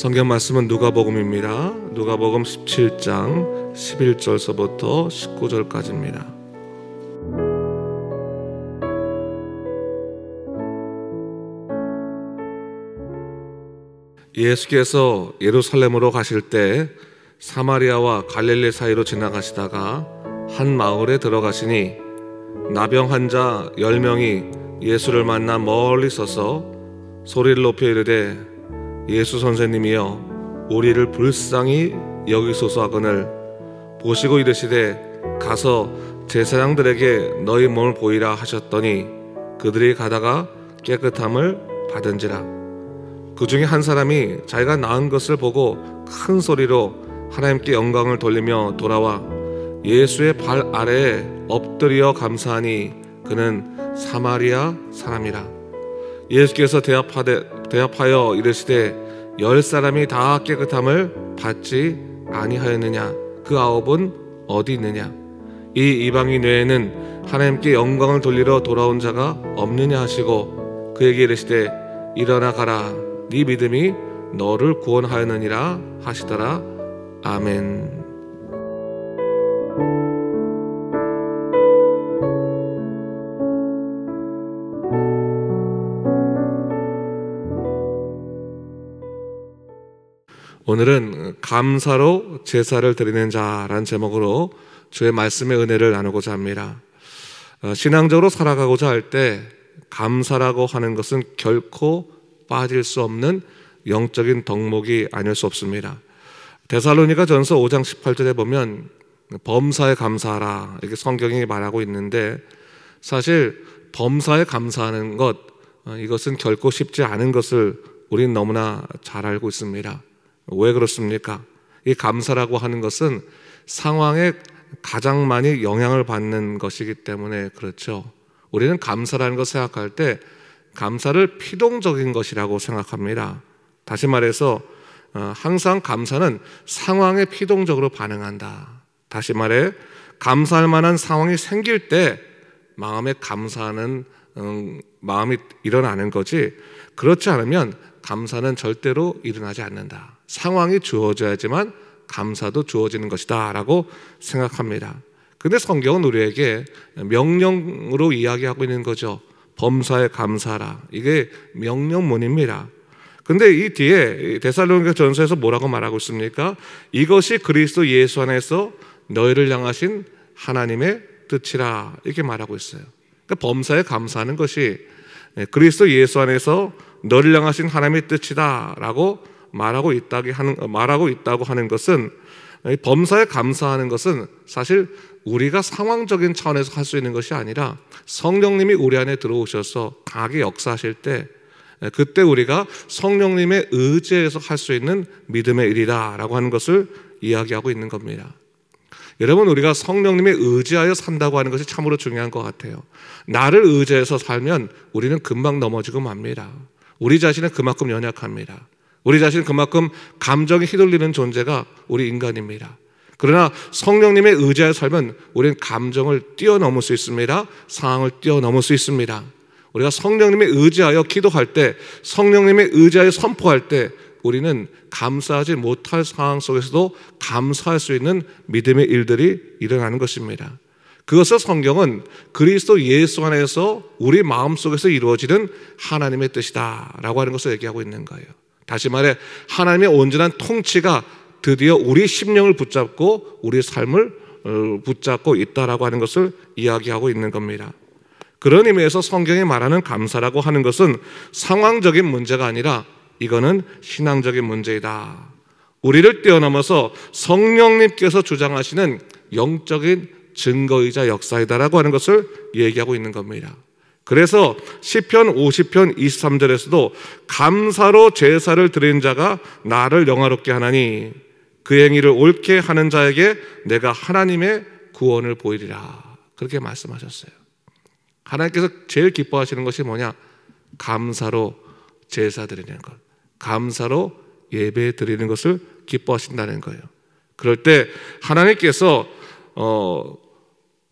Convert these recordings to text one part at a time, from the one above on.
성경 말씀은 누가복음입니다. 누가복음 17장 11절서부터 19절까지입니다. 예수께서 예루살렘으로 가실 때 사마리아와 갈릴리 사이로 지나가시다가 한 마을에 들어가시니 나병 환자 열명이 예수를 만나 멀리 서서 소리를 높여 이르되 예수 선생님이여 우리를 불쌍히 여기소서 하거늘 보시고 이르시되 가서 제사장들에게 너희 몸을 보이라 하셨더니 그들이 가다가 깨끗함을 받은지라 그 중에 한 사람이 자기가 나은 것을 보고 큰 소리로 하나님께 영광을 돌리며 돌아와 예수의 발 아래에 엎드려 감사하니 그는 사마리아 사람이라 예수께서 대답하되 대답하여 이르시되 열 사람이 다 깨끗함을 받지 아니하였느냐 그 아홉은 어디 있느냐 이 이방인 외에는 하나님께 영광을 돌리러 돌아온 자가 없느냐 하시고 그에게 이르시되 일어나 가라 네 믿음이 너를 구원하였느니라 하시더라 아멘 오늘은 감사로 제사를 드리는 자라는 제목으로 주의 말씀의 은혜를 나누고자 합니다. 어, 신앙적으로 살아가고자 할 때 감사라고 하는 것은 결코 빠질 수 없는 영적인 덕목이 아닐 수 없습니다. 데살로니가 전서 5장 18절에 보면 범사에 감사하라 이렇게 성경이 말하고 있는데 사실 범사에 감사하는 것 어, 이것은 결코 쉽지 않은 것을 우리는 너무나 잘 알고 있습니다. 왜 그렇습니까? 이 감사라고 하는 것은 상황에 가장 많이 영향을 받는 것이기 때문에 그렇죠. 우리는 감사라는 것을 생각할 때 감사를 피동적인 것이라고 생각합니다. 다시 말해서 어, 항상 감사는 상황에 피동적으로 반응한다. 다시 말해 감사할 만한 상황이 생길 때 마음에 감사하는 음, 마음이 일어나는 거지 그렇지 않으면 감사는 절대로 일어나지 않는다. 상황이 주어져야지만 감사도 주어지는 것이다라고 생각합니다. 근데 성경은 우리에게 명령으로 이야기하고 있는 거죠. 범사에 감사라. 이게 명령문입니다. 근데 이 뒤에 데살로니가 전서에서 뭐라고 말하고 있습니까? 이것이 그리스도 예수 안에서 너희를 향하신 하나님의 뜻이라 이렇게 말하고 있어요. 그러니까 범사에 감사하는 것이 네, 그리스도 예수 안에서 너를 향하신 하나님의 뜻이다라고 말하고 있다고 하는 어, 말하고 있다고 하는 것은 범사에 감사하는 것은 사실 우리가 상황적인 차원에서 할 수 있는 것이 아니라 성령님이 우리 안에 들어오셔서 강하게 역사하실 때 그때 우리가 성령님의 의지에서 할 수 있는 믿음의 일이다라고 하는 것을 이야기하고 있는 겁니다. 여러분 우리가 성령님의 의지하여 산다고 하는 것이 참으로 중요한 것 같아요. 나를 의지해서 살면 우리는 금방 넘어지고 맙니다. 우리 자신은 그만큼 연약합니다. 우리 자신을 그만큼 감정에 휘둘리는 존재가 우리 인간입니다. 그러나 성령님의 의지하여 살면 우리는 감정을 뛰어넘을 수 있습니다. 상황을 뛰어넘을 수 있습니다. 우리가 성령님의 의지하여 기도할 때, 성령님의 의지하여 선포할 때, 우리는 감사하지 못할 상황 속에서도 감사할 수 있는 믿음의 일들이 일어나는 것입니다. 그것을 성경은 그리스도 예수 안에서 우리 마음 속에서 이루어지는 하나님의 뜻이다라고 하는 것을 얘기하고 있는 거예요. 다시 말해 하나님의 온전한 통치가 드디어 우리 심령을 붙잡고 우리 삶을 어, 붙잡고 있다라고 하는 것을 이야기하고 있는 겁니다. 그런 의미에서 성경이 말하는 감사라고 하는 것은 상황적인 문제가 아니라 이거는 신앙적인 문제이다. 우리를 뛰어넘어서 성령님께서 주장하시는 영적인 증거이자 역사이다라고 하는 것을 얘기하고 있는 겁니다. 그래서 시편 50편 23절에서도 감사로 제사를 드린 자가 나를 영화롭게 하나니 그 행위를 옳게 하는 자에게 내가 하나님의 구원을 보이리라. 그렇게 말씀하셨어요. 하나님께서 제일 기뻐하시는 것이 뭐냐? 감사로 제사 드리는 것. 감사로 예배 드리는 것을 기뻐하신다는 거예요. 그럴 때 하나님께서 어,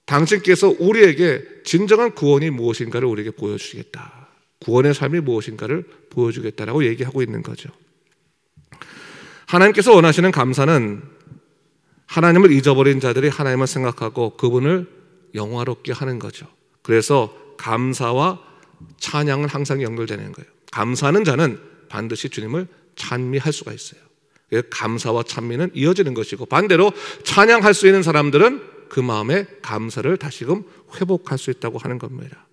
당신께서 우리에게 진정한 구원이 무엇인가를 우리에게 보여주겠다 구원의 삶이 무엇인가를 보여주겠다라고 얘기하고 있는 거죠. 하나님께서 원하시는 감사는 하나님을 잊어버린 자들이 하나님을 생각하고 그분을 영화롭게 하는 거죠. 그래서 감사와 찬양은 항상 연결되는 거예요. 감사하는 자는 반드시 주님을 찬미할 수가 있어요. 감사와 찬미는 이어지는 것이고 반대로 찬양할 수 있는 사람들은 그 마음의 감사를 다시금 회복할 수 있다고 하는 겁니다.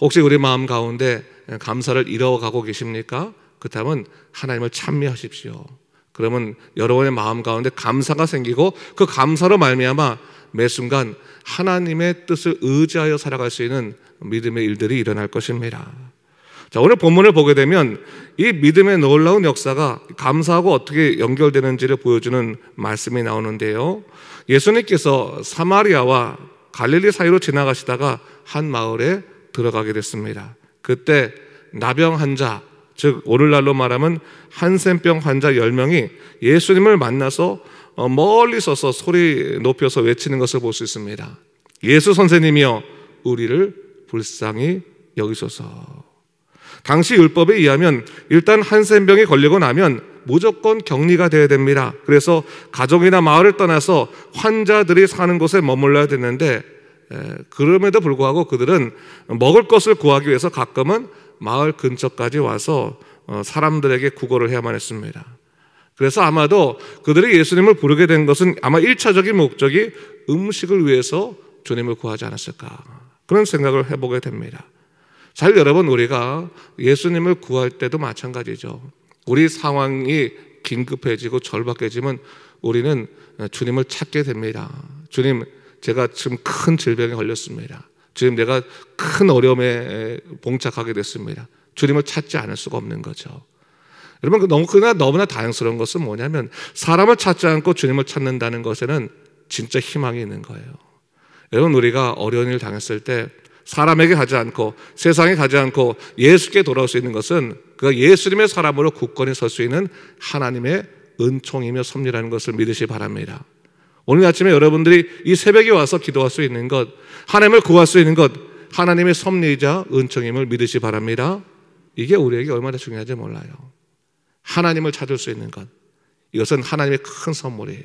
혹시 우리 마음 가운데 감사를 잃어가고 계십니까? 그렇다면 하나님을 찬미하십시오. 그러면 여러분의 마음 가운데 감사가 생기고 그 감사로 말미암아 매 순간 하나님의 뜻을 의지하여 살아갈 수 있는 믿음의 일들이 일어날 것입니다. 자, 오늘 본문을 보게 되면 이 믿음의 놀라운 역사가 감사하고 어떻게 연결되는지를 보여주는 말씀이 나오는데요. 예수님께서 사마리아와 갈릴리 사이로 지나가시다가 한 마을에 들어가게 됐습니다. 그때 나병 환자, 즉 오늘날로 말하면 한센병 환자 10명이 예수님을 만나서 어, 멀리 서서 소리 높여서 외치는 것을 볼 수 있습니다. 예수 선생님이여 우리를 불쌍히 여기소서. 당시 율법에 의하면 일단 한센병에 걸리고 나면 무조건 격리가 돼야 됩니다. 그래서 가족이나 마을을 떠나서 환자들이 사는 곳에 머물러야 되는데 그럼에도 불구하고 그들은 먹을 것을 구하기 위해서 가끔은 마을 근처까지 와서 어, 사람들에게 구걸을 해야만 했습니다. 그래서 아마도 그들이 예수님을 부르게 된 것은 아마 일차적인 목적이 음식을 위해서 주님을 구하지 않았을까 그런 생각을 해보게 됩니다. 잘 여러분 우리가 예수님을 구할 때도 마찬가지죠. 우리 상황이 긴급해지고 절박해지면 우리는 주님을 찾게 됩니다. 주님, 제가 지금 큰 질병에 걸렸습니다. 지금 내가 큰 어려움에 봉착하게 됐습니다. 주님을 찾지 않을 수가 없는 거죠. 여러분, 그 너무 그나 너무나 다행스러운 것은 뭐냐면 사람을 찾지 않고 주님을 찾는다는 것에는 진짜 희망이 있는 거예요. 여러분, 우리가 어려운 일을 당했을 때 사람에게 가지 않고 세상에 가지 않고 예수께 돌아올 수 있는 것은 그 예수님의 사람으로 굳건히 설 수 있는 하나님의 은총이며 섭리라는 것을 믿으시 바랍니다. 오늘 아침에 여러분들이 이 새벽에 와서 기도할 수 있는 것, 하나님을 구할 수 있는 것, 하나님의 섭리이자 은총임을 믿으시 바랍니다. 이게 우리에게 얼마나 중요한지 몰라요. 하나님을 찾을 수 있는 것. 이것은 하나님의 큰 선물이에요.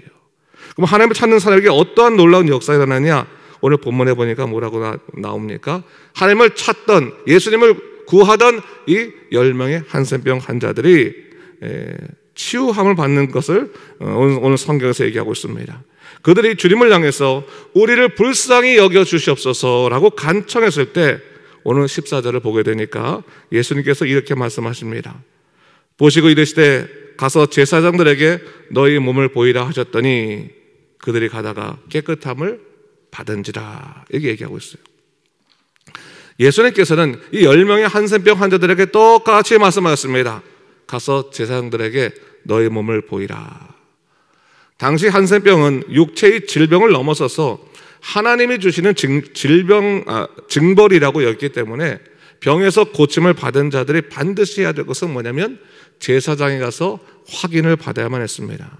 그럼 하나님을 찾는 사람에게 어떠한 놀라운 역사가 일어나냐? 오늘 본문에 보니까 뭐라고 나, 나옵니까? 하나님을 찾던 예수님을 구하던 이 열명의 한센병 환자들이 에, 치유함을 받는 것을 어, 오늘, 오늘 성경에서 얘기하고 있습니다. 그들이 주님을 향해서 우리를 불쌍히 여겨 주시옵소서라고 간청했을 때 오늘 14절을 보게 되니까 예수님께서 이렇게 말씀하십니다. 보시고 이르시되 가서 제사장들에게 너희 몸을 보이라 하셨더니 그들이 가다가 깨끗함을 받은지라 이렇게 얘기하고 있어요. 예수님께서는 이 열명의 한센병 환자들에게 똑같이 말씀하셨습니다. 가서 제사장들에게 너의 몸을 보이라. 당시 한센병은 육체의 질병을 넘어서서 하나님이 주시는 질, 병 아, 징벌이라고 여겼기 때문에 병에서 고침을 받은 자들이 반드시 해야 될 것은 뭐냐면 제사장에 가서 확인을 받아야만 했습니다.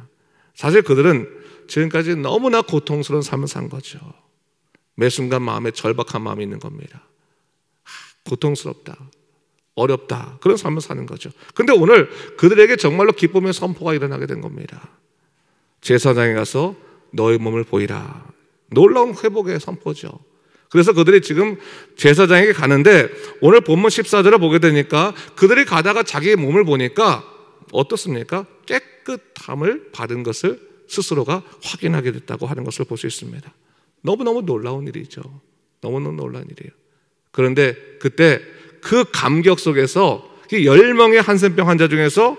사실 그들은 지금까지 너무나 고통스러운 삶을 산 거죠. 매 순간 마음에 절박한 마음이 있는 겁니다. 아, 고통스럽다. 어렵다. 그런 삶을 사는 거죠. 근데 오늘 그들에게 정말로 기쁨의 선포가 일어나게 된 겁니다. 제사장에 가서 너의 몸을 보이라. 놀라운 회복의 선포죠. 그래서 그들이 지금 제사장에게 가는데 오늘 본문 14절을 보게 되니까 그들이 가다가 자기의 몸을 보니까 어떻습니까? 깨끗함을 받은 것을 스스로가 확인하게 됐다고 하는 것을 볼 수 있습니다. 너무너무 놀라운 일이죠. 너무너무 놀라운 일이에요. 그런데 그때 그 감격 속에서 10명의 그 한센병 환자 중에서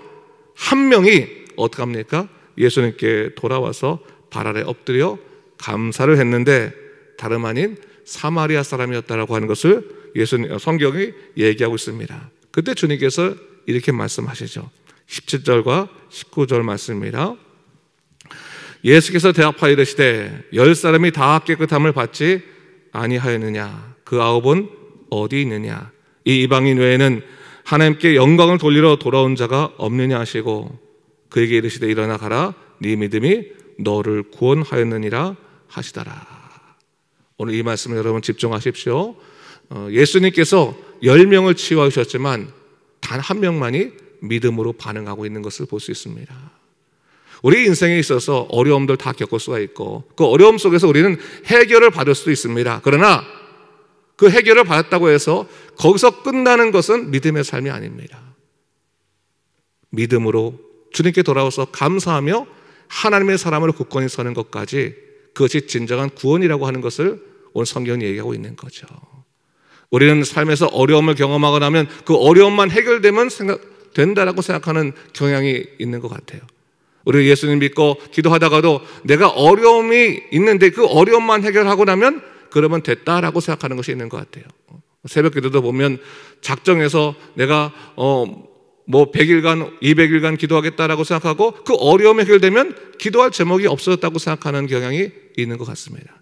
한 명이 어떻 합니까? 예수님께 돌아와서 발 아래 엎드려 감사를 했는데 다름 아닌 사마리아 사람이었다라고 하는 것을 예수님 어, 성경이 얘기하고 있습니다. 그때 주님께서 이렇게 말씀하시죠. 17절과 19절 말씀입니다. 예수께서 대답하여 이르시되 열 사람이 다 깨끗함을 받지 아니하였느냐 그 아홉은 어디 있느냐 이 이방인 외에는 하나님께 영광을 돌리러 돌아온 자가 없느냐 하시고 그에게 이르시되 일어나 가라 네 믿음이 너를 구원하였느니라 하시더라 오늘 이 말씀을 여러분 집중하십시오 어, 예수님께서 열명을 치유하셨지만 단 한 명만이 믿음으로 반응하고 있는 것을 볼 수 있습니다 우리 인생에 있어서 어려움들 다 겪을 수가 있고 그 어려움 속에서 우리는 해결을 받을 수도 있습니다. 그러나 그 해결을 받았다고 해서 거기서 끝나는 것은 믿음의 삶이 아닙니다. 믿음으로 주님께 돌아와서 감사하며 하나님의 사람으로 굳건히 서는 것까지 그것이 진정한 구원이라고 하는 것을 오늘 성경이 얘기하고 있는 거죠. 우리는 삶에서 어려움을 경험하고 나면 그 어려움만 해결되면 생각, 된다라고 생각하는 경향이 있는 것 같아요. 우리 예수님 믿고 기도하다가도 내가 어려움이 있는데 그 어려움만 해결하고 나면 그러면 됐다라고 생각하는 것이 있는 것 같아요. 새벽 기도도 보면 작정해서 내가 어, 뭐 100일간, 200일간 기도하겠다라고 생각하고 그 어려움이 해결되면 기도할 제목이 없어졌다고 생각하는 경향이 있는 것 같습니다.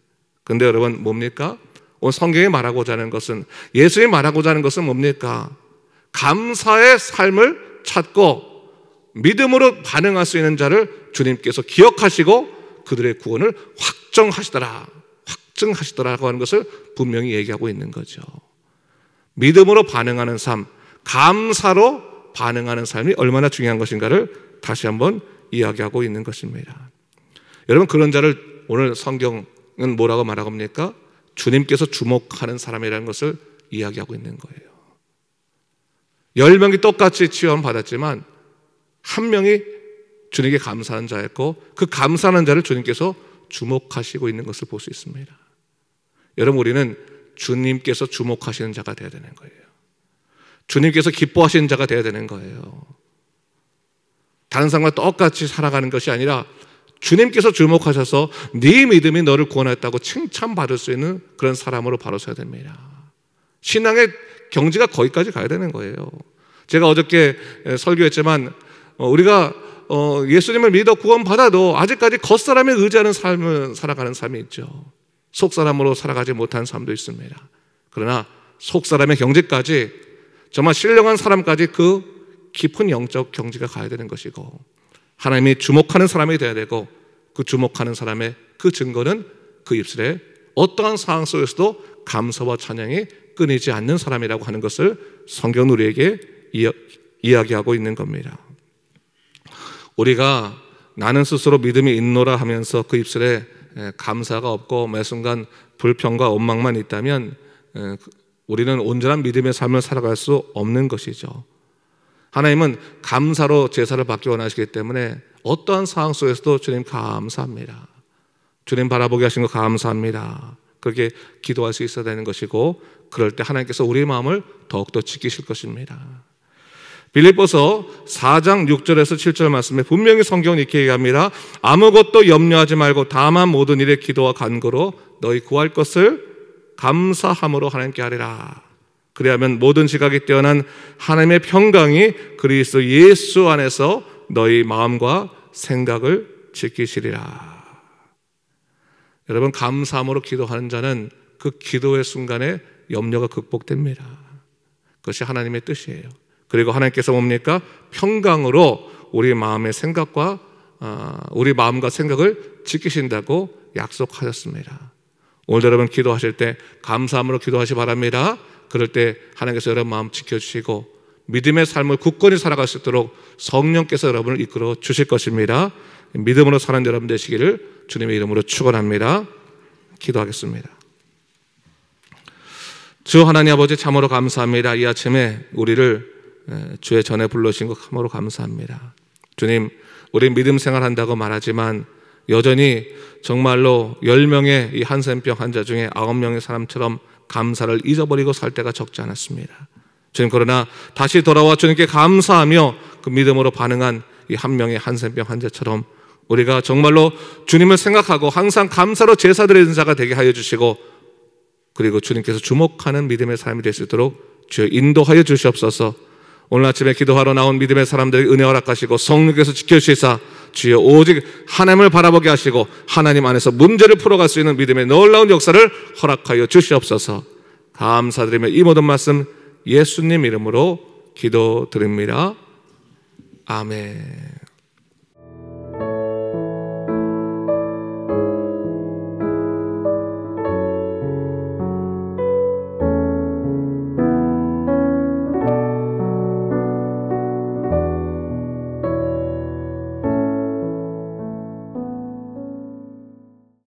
근데 여러분 뭡니까? 오늘 성경이 말하고자 하는 것은 예수님이 말하고자 하는 것은 뭡니까? 감사의 삶을 찾고 믿음으로 반응할 수 있는 자를 주님께서 기억하시고 그들의 구원을 확정하시더라. 확증하시더라고 하는 것을 분명히 얘기하고 있는 거죠. 믿음으로 반응하는 삶, 감사로 반응하는 삶이 얼마나 중요한 것인가를 다시 한번 이야기하고 있는 것입니다. 여러분, 그런 자를 오늘 성경은 뭐라고 말하고 합니까? 주님께서 주목하는 사람이라는 것을 이야기하고 있는 거예요. 열 명이 똑같이 치유함 받았지만 한 명이 주님께 감사한 자였고 그 감사하는 자를 주님께서 주목하시고 있는 것을 볼 수 있습니다. 여러분 우리는 주님께서 주목하시는 자가 되어야 되는 거예요. 주님께서 기뻐하시는 자가 되어야 되는 거예요. 다른 사람과 똑같이 살아가는 것이 아니라 주님께서 주목하셔서 네 믿음이 너를 구원했다고 칭찬받을 수 있는 그런 사람으로 바로 서야 됩니다. 신앙의 경지가 거기까지 가야 되는 거예요. 제가 어저께 설교했지만 어, 우리가 어, 예수님을 믿어 구원받아도 아직까지 겉사람에 의지하는 삶을 살아가는 삶이 있죠. 속사람으로 살아가지 못한 삶도 있습니다. 그러나 속사람의 경지까지 정말 신령한 사람까지 그 깊은 영적 경지가 가야 되는 것이고 하나님이 주목하는 사람이 되어야 되고 그 주목하는 사람의 그 증거는 그 입술에 어떠한 상황 속에서도 감사와 찬양이 끊이지 않는 사람이라고 하는 것을 성경 우리에게 이야기하고 있는 겁니다. 우리가 나는 스스로 믿음이 있노라 하면서 그 입술에 감사가 없고 매 순간 불평과 원망만 있다면 우리는 온전한 믿음의 삶을 살아갈 수 없는 것이죠. 하나님은 감사로 제사를 받기 원하시기 때문에 어떠한 상황 속에서도 주님 감사합니다. 주님 바라보게 하신 거 감사합니다. 그렇게 기도할 수 있어야 되는 것이고 그럴 때 하나님께서 우리의 마음을 더욱더 지키실 것입니다. 빌립보서 4장 6절에서 7절 말씀에 분명히 성경은 이렇게 얘기합니다. 아무것도 염려하지 말고 다만 모든 일에 기도와 간구로 너희 구할 것을 감사함으로 하나님께 하리라. 그래야면 모든 시각이 뛰어난 하나님의 평강이 그리스도 예수 안에서 너희 마음과 생각을 지키시리라. 여러분 감사함으로 기도하는 자는 그 기도의 순간에 염려가 극복됩니다. 그것이 하나님의 뜻이에요. 그리고 하나님께서 뭡니까? 평강으로 우리 마음의 생각과 아, 우리 마음과 생각을 지키신다고 약속하셨습니다. 오늘 여러분 기도하실 때 감사함으로 기도하시 바랍니다. 그럴 때 하나님께서 여러분 마음 지켜주시고 믿음의 삶을 굳건히 살아갈 수 있도록 성령께서 여러분을 이끌어 주실 것입니다. 믿음으로 사는 여러분 되시기를 주님의 이름으로 축원합니다. 기도하겠습니다. 주 하나님 아버지 참으로 감사합니다. 이 아침에 우리를 예, 주의 전에 불러주신 것함으로 감사합니다. 주님, 우리 믿음 생활한다고 말하지만 여전히 정말로 10명의 이 한센병 환자 중에 9명의 사람처럼 감사를 잊어버리고 살 때가 적지 않았습니다. 주님, 그러나 다시 돌아와 주님께 감사하며 그 믿음으로 반응한 이 한 명의 한센병 환자처럼 우리가 정말로 주님을 생각하고 항상 감사로 제사드리는 자가 되게 하여 주시고 그리고 주님께서 주목하는 믿음의 사이될수 있도록 주여 인도하여 주시옵소서 오늘 아침에 기도하러 나온 믿음의 사람들이 은혜 허락하시고 성령께서 지켜주시사 주여 오직 하나님을 바라보게 하시고 하나님 안에서 문제를 풀어갈 수 있는 믿음의 놀라운 역사를 허락하여 주시옵소서 감사드리며 이 모든 말씀 예수님 이름으로 기도드립니다. 아멘.